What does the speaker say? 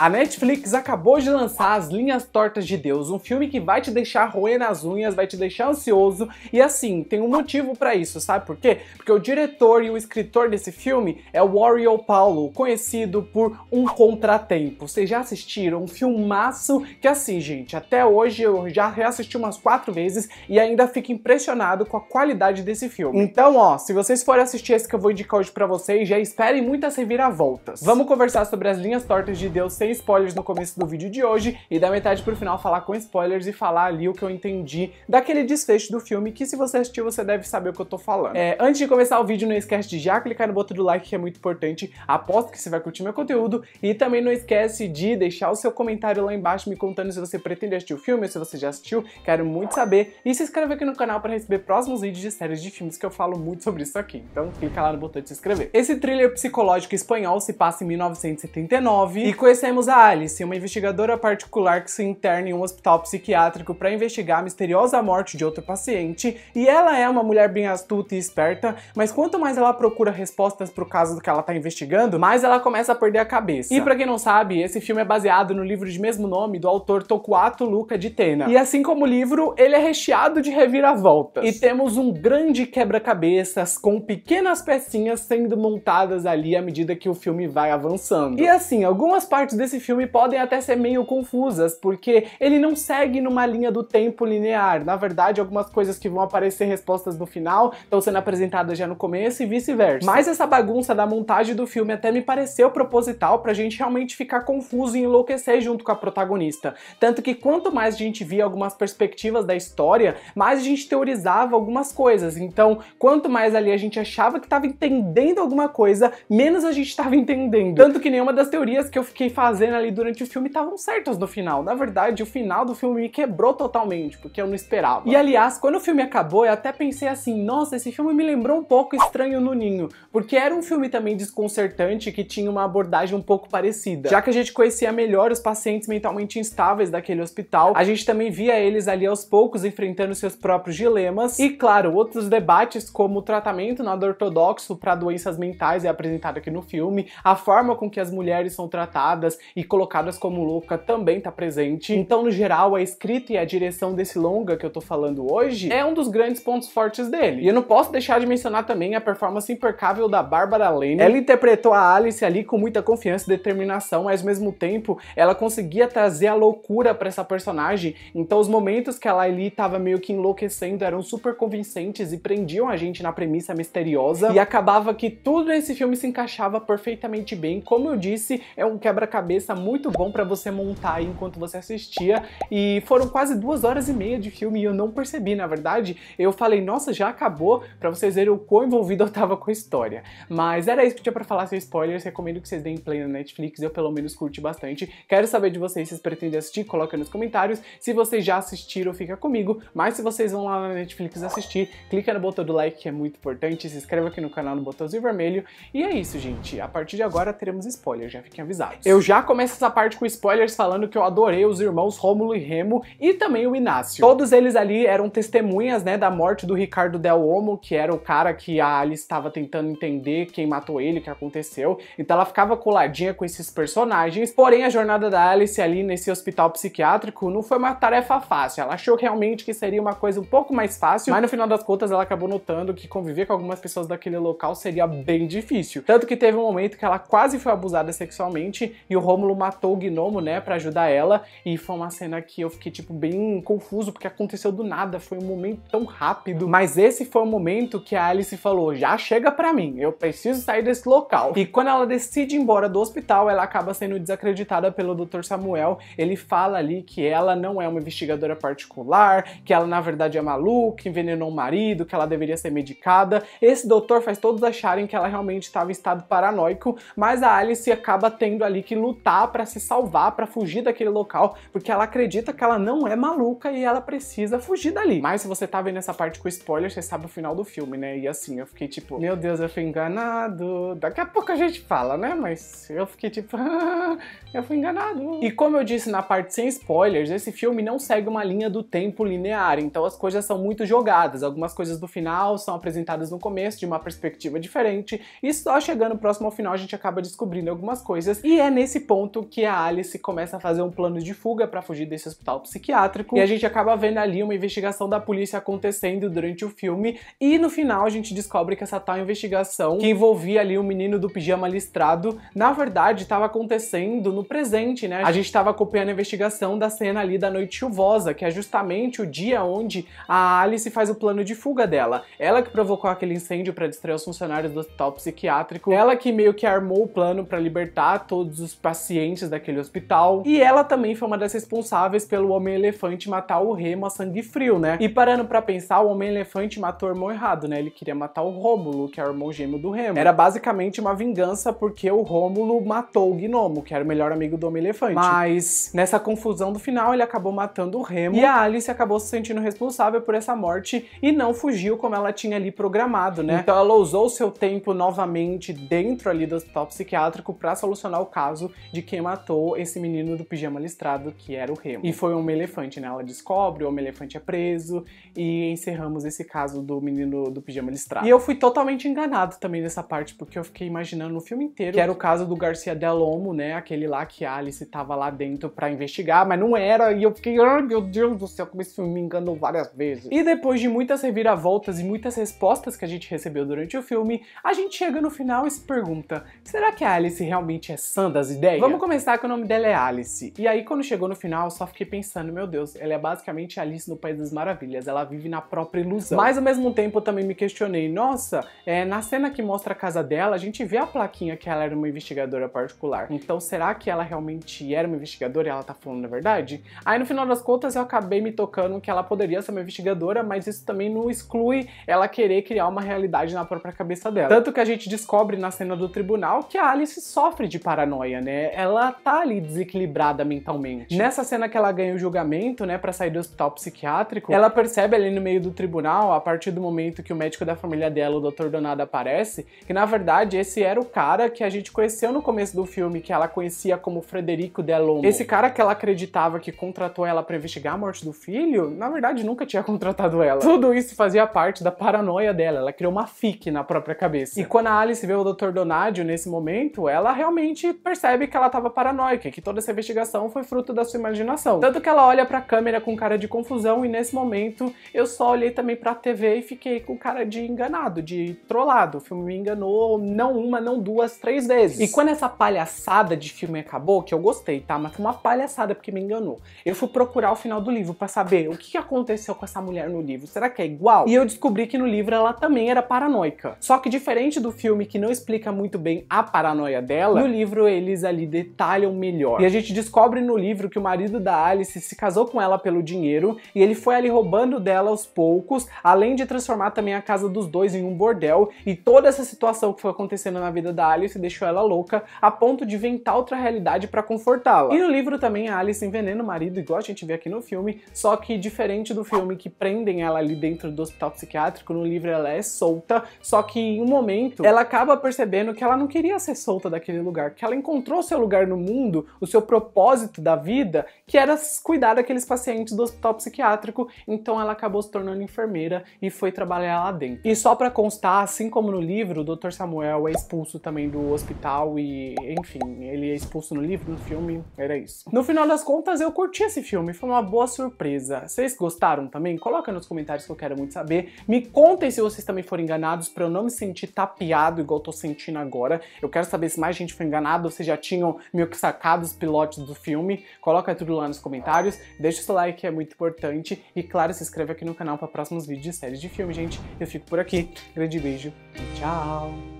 A Netflix acabou de lançar As Linhas Tortas de Deus, um filme que vai te deixar roer as unhas, vai te deixar ansioso e assim, tem um motivo para isso, sabe por quê? Porque o diretor e o escritor desse filme é o Oriol Paulo, conhecido por Um Contratempo. Vocês já assistiram um filmaço que assim, gente, até hoje eu já reassisti umas quatro vezes e ainda fico impressionado com a qualidade desse filme. Então, ó, se vocês forem assistir esse que eu vou indicar hoje para vocês, já esperem muitas reviravoltas. Vamos conversar sobre As Linhas Tortas de Deus sem sem spoilers no começo do vídeo de hoje e da metade pro final falar com spoilers e falar ali o que eu entendi daquele desfecho do filme que se você assistiu você deve saber o que eu tô falando. É, antes de começar o vídeo não esquece de já clicar no botão do like que é muito importante, aposto que você vai curtir meu conteúdo e também não esquece de deixar o seu comentário lá embaixo me contando se você pretende assistir o filme ou se você já assistiu, quero muito saber e se inscreve aqui no canal para receber próximos vídeos de séries de filmes que eu falo muito sobre isso aqui, então clica lá no botão de se inscrever. Esse thriller psicológico espanhol se passa em 1979 e conhecemos temos a Alice, uma investigadora particular que se interna em um hospital psiquiátrico para investigar a misteriosa morte de outro paciente, e ela é uma mulher bem astuta e esperta, mas quanto mais ela procura respostas pro caso que ela tá investigando, mais ela começa a perder a cabeça. E para quem não sabe, esse filme é baseado no livro de mesmo nome do autor Tokuato Luca de Tena. E assim como o livro, ele é recheado de reviravoltas. E temos um grande quebra-cabeças com pequenas pecinhas sendo montadas ali à medida que o filme vai avançando. E assim, algumas partes desse filme podem até ser meio confusas, porque ele não segue numa linha do tempo linear. Na verdade, algumas coisas que vão aparecer respostas no final estão sendo apresentadas já no começo e vice-versa. Mas essa bagunça da montagem do filme até me pareceu proposital pra gente realmente ficar confuso e enlouquecer junto com a protagonista. Tanto que quanto mais a gente via algumas perspectivas da história, mais a gente teorizava algumas coisas. Então, quanto mais ali a gente achava que estava entendendo alguma coisa, menos a gente estava entendendo. Tanto que nenhuma das teorias que eu fiquei falando fazendo ali durante o filme estavam certas no final. Na verdade, o final do filme me quebrou totalmente, porque eu não esperava. E aliás, quando o filme acabou, eu até pensei assim: nossa, esse filme me lembrou um pouco Estranho no Ninho, porque era um filme também desconcertante que tinha uma abordagem um pouco parecida. Já que a gente conhecia melhor os pacientes mentalmente instáveis daquele hospital, a gente também via eles ali aos poucos enfrentando seus próprios dilemas e, claro, outros debates como o tratamento nada ortodoxo para doenças mentais é apresentado aqui no filme, a forma com que as mulheres são tratadas, e colocadas como Luca também está presente. Então, no geral, a escrita e a direção desse longa que eu tô falando hoje é um dos grandes pontos fortes dele. E eu não posso deixar de mencionar também a performance impecável da Barbara Lane. Ela interpretou a Alice ali com muita confiança e determinação, mas ao mesmo tempo ela conseguia trazer a loucura para essa personagem. Então, os momentos que ela ali tava meio que enlouquecendo eram super convincentes e prendiam a gente na premissa misteriosa. E acabava que tudo nesse filme se encaixava perfeitamente bem. Como eu disse, é um quebra-cabeça cabeça muito bom para você montar enquanto você assistia. E foram quase duas horas e meia de filme e eu não percebi, na verdade. Eu falei, nossa, já acabou, para vocês verem o quão envolvido eu tava com a história. Mas era isso que tinha para falar sem spoilers. Recomendo que vocês deem play na Netflix, eu pelo menos curti bastante. Quero saber de vocês se vocês pretendem assistir, coloca nos comentários. Se vocês já assistiram, fica comigo. Mas se vocês vão lá na Netflix assistir, clica no botão do like, que é muito importante. Se inscreva aqui no canal no botãozinho vermelho. E é isso, gente. A partir de agora teremos spoilers, já fiquem avisados. Eu já começa essa parte com spoilers falando que eu adorei os irmãos Rômulo e Remo e também o Inácio. Todos eles ali eram testemunhas, né, da morte do Ricardo Del que era o cara que a Alice estava tentando entender quem matou ele, o que aconteceu. Então ela ficava coladinha com esses personagens. Porém, a jornada da Alice ali nesse hospital psiquiátrico não foi uma tarefa fácil. Ela achou realmente que seria uma coisa um pouco mais fácil, mas no final das contas ela acabou notando que conviver com algumas pessoas daquele local seria bem difícil. Tanto que teve um momento que ela quase foi abusada sexualmente e o Rômulo matou o gnomo, né, uhum. para ajudar ela, e foi uma cena que eu fiquei tipo bem confuso porque aconteceu do nada, foi um momento tão rápido, mas esse foi o momento que a Alice falou: "Já chega para mim, eu preciso sair desse local". E quando ela decide ir embora do hospital, ela acaba sendo desacreditada pelo Dr. Samuel. Ele fala ali que ela não é uma investigadora particular, que ela na verdade é maluca, envenenou o marido, que ela deveria ser medicada. Esse doutor faz todos acharem que ela realmente estava em estado paranoico, mas a Alice acaba tendo ali que lutar lutar para se salvar, para fugir daquele local, porque ela acredita que ela não é maluca e ela precisa fugir dali. Mas se você tá vendo essa parte com spoiler, você sabe o final do filme, né? E assim, eu fiquei tipo, meu Deus, eu fui enganado. Daqui a pouco a gente fala, né? Mas eu fiquei tipo, eu fui enganado. E como eu disse na parte sem spoilers, esse filme não segue uma linha do tempo linear, então as coisas são muito jogadas. Algumas coisas do final são apresentadas no começo de uma perspectiva diferente, e só chegando próximo ao final a gente acaba descobrindo algumas coisas. E é nesse ponto que a Alice começa a fazer um plano de fuga para fugir desse hospital psiquiátrico e a gente acaba vendo ali uma investigação da polícia acontecendo durante o filme e no final a gente descobre que essa tal investigação que envolvia ali o um menino do pijama listrado, na verdade estava acontecendo no presente, né? A gente estava acompanhando a investigação da cena ali da noite chuvosa, que é justamente o dia onde a Alice faz o plano de fuga dela. Ela que provocou aquele incêndio para distrair os funcionários do hospital psiquiátrico, ela que meio que armou o plano para libertar todos os pacientes daquele hospital. E ela também foi uma das responsáveis pelo Homem-Elefante matar o Remo a sangue frio, né? E parando para pensar, o Homem-Elefante matou o irmão errado, né? Ele queria matar o Rômulo, que é o irmão gêmeo do Remo. Era basicamente uma vingança porque o Rômulo matou o Gnomo, que era o melhor amigo do Homem-Elefante. Mas nessa confusão do final, ele acabou matando o Remo e a Alice acabou se sentindo responsável por essa morte e não fugiu como ela tinha ali programado, né? Então ela usou seu tempo novamente dentro ali do hospital psiquiátrico para solucionar o caso de quem matou esse menino do pijama listrado que era o Remo. E foi um elefante, né? Ela descobre, o homem elefante é preso e encerramos esse caso do menino do pijama listrado. E eu fui totalmente enganado também nessa parte, porque eu fiquei imaginando o filme inteiro que era o caso do Garcia Del né? Aquele lá que a Alice tava lá dentro para investigar, mas não era. E eu fiquei, oh, meu Deus do céu, como esse filme me enganou várias vezes. E depois de muitas reviravoltas e muitas respostas que a gente recebeu durante o filme, a gente chega no final e se pergunta: será que a Alice realmente é sã das ideias? ideia. Vamos começar que o nome dela é Alice. E aí, quando chegou no final, eu só fiquei pensando, meu Deus, ela é basicamente Alice no País das Maravilhas. Ela vive na própria ilusão. Mas ao mesmo tempo, eu também me questionei, nossa, é, na cena que mostra a casa dela, a gente vê a plaquinha que ela era uma investigadora particular. Então, será que ela realmente era uma investigadora e ela tá falando a verdade? Aí, no final das contas, eu acabei me tocando que ela poderia ser uma investigadora, mas isso também não exclui ela querer criar uma realidade na própria cabeça dela. Tanto que a gente descobre na cena do tribunal que a Alice sofre de paranoia, né? Né? Ela tá ali desequilibrada mentalmente. Nessa cena que ela ganha o julgamento, né, para sair do hospital psiquiátrico, ela percebe ali no meio do tribunal, a partir do momento que o médico da família dela, o Dr. Donada, aparece, que na verdade esse era o cara que a gente conheceu no começo do filme, que ela conhecia como Frederico Delon. Esse cara que ela acreditava que contratou ela para investigar a morte do filho, na verdade nunca tinha contratado ela. Tudo isso fazia parte da paranoia dela, ela criou uma fique na própria cabeça. E quando a Alice vê o Dr. Donadio nesse momento, ela realmente percebe que ela estava paranoica que toda essa investigação foi fruto da sua imaginação. Tanto que ela olha para a câmera com cara de confusão e nesse momento eu só olhei também para a TV e fiquei com cara de enganado, de trollado. O filme me enganou não uma, não duas, três vezes. E quando essa palhaçada de filme acabou, que eu gostei, tá? Mas foi uma palhaçada porque me enganou. Eu fui procurar o final do livro para saber o que aconteceu com essa mulher no livro. Será que é igual? E eu descobri que no livro ela também era paranoica. Só que diferente do filme que não explica muito bem a paranoia dela, no livro eles ali detalhe detalham melhor. E a gente descobre no livro que o marido da Alice se casou com ela pelo dinheiro e ele foi ali roubando dela aos poucos, além de transformar também a casa dos dois em um bordel. E toda essa situação que foi acontecendo na vida da Alice deixou ela louca, a ponto de inventar outra realidade para confortá-la. E no livro também a Alice envenena o marido, igual a gente vê aqui no filme, só que diferente do filme que prendem ela ali dentro do hospital psiquiátrico, no livro ela é solta, só que em um momento ela acaba percebendo que ela não queria ser solta daquele lugar, que ela encontrou seu lugar no mundo, o seu propósito da vida, que era cuidar daqueles pacientes do hospital psiquiátrico, então ela acabou se tornando enfermeira e foi trabalhar lá dentro. E só para constar, assim como no livro, o Dr. Samuel é expulso também do hospital e, enfim, ele é expulso no livro, no filme, era isso. No final das contas, eu curti esse filme, foi uma boa surpresa. Vocês gostaram também? Coloca nos comentários que eu quero muito saber. Me contem se vocês também foram enganados para eu não me sentir tapeado igual eu tô sentindo agora. Eu quero saber se mais gente foi enganada ou se já tinha tinham meio que sacado os pilotos do filme. Coloca tudo lá nos comentários, deixa o seu like é muito importante e claro, se inscreve aqui no canal para próximos vídeos de séries de filme, gente. Eu fico por aqui. Grande beijo e tchau!